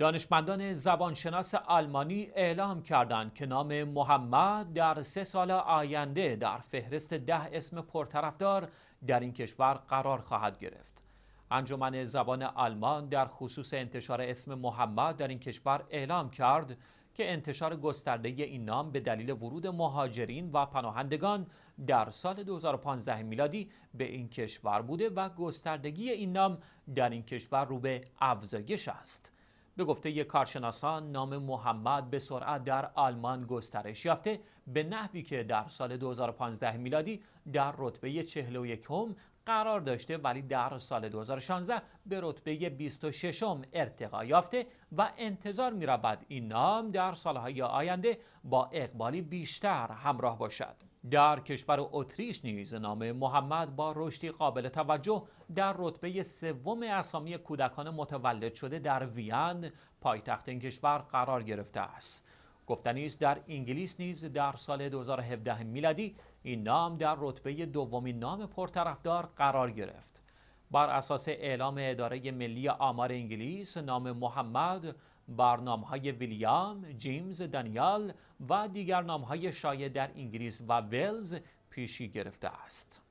دانشمندان زبانشناس آلمانی اعلام کردند که نام محمد در سه سال آینده در فهرست ده اسم پرطرفدار در این کشور قرار خواهد گرفت. انجمن زبان آلمان در خصوص انتشار اسم محمد در این کشور اعلام کرد که انتشار گسترده این نام به دلیل ورود مهاجرین و پناهندگان در سال 2015 میلادی به این کشور بوده و گستردگی این نام در این کشور رو به افزایش است. به گفته یک کارشناسان نام محمد به سرعت در آلمان گسترش یافته به نحوی که در سال 2015 میلادی در رتبه 41 هم قرار داشته ولی در سال 2016 به رتبه 26 هم ارتقا یافته و انتظار می رود این نام در سالهای آینده با اقبالی بیشتر همراه باشد. در کشور اتریش نیز نام محمد با رشدی قابل توجه در رتبه سوم اسامی کودکان متولد شده در وین پایتخت این کشور قرار گرفته است گفتنی است در انگلیس نیز در سال 2017 میلادی این نام در رتبه دومین نام پرطرفدار قرار گرفت بر اساس اعلام اداره ملی آمار انگلیس نام محمد برنامه های ویلیام، جیمز، دانیال و دیگر نام های شایع در انگلیس و ولز پیشی گرفته است.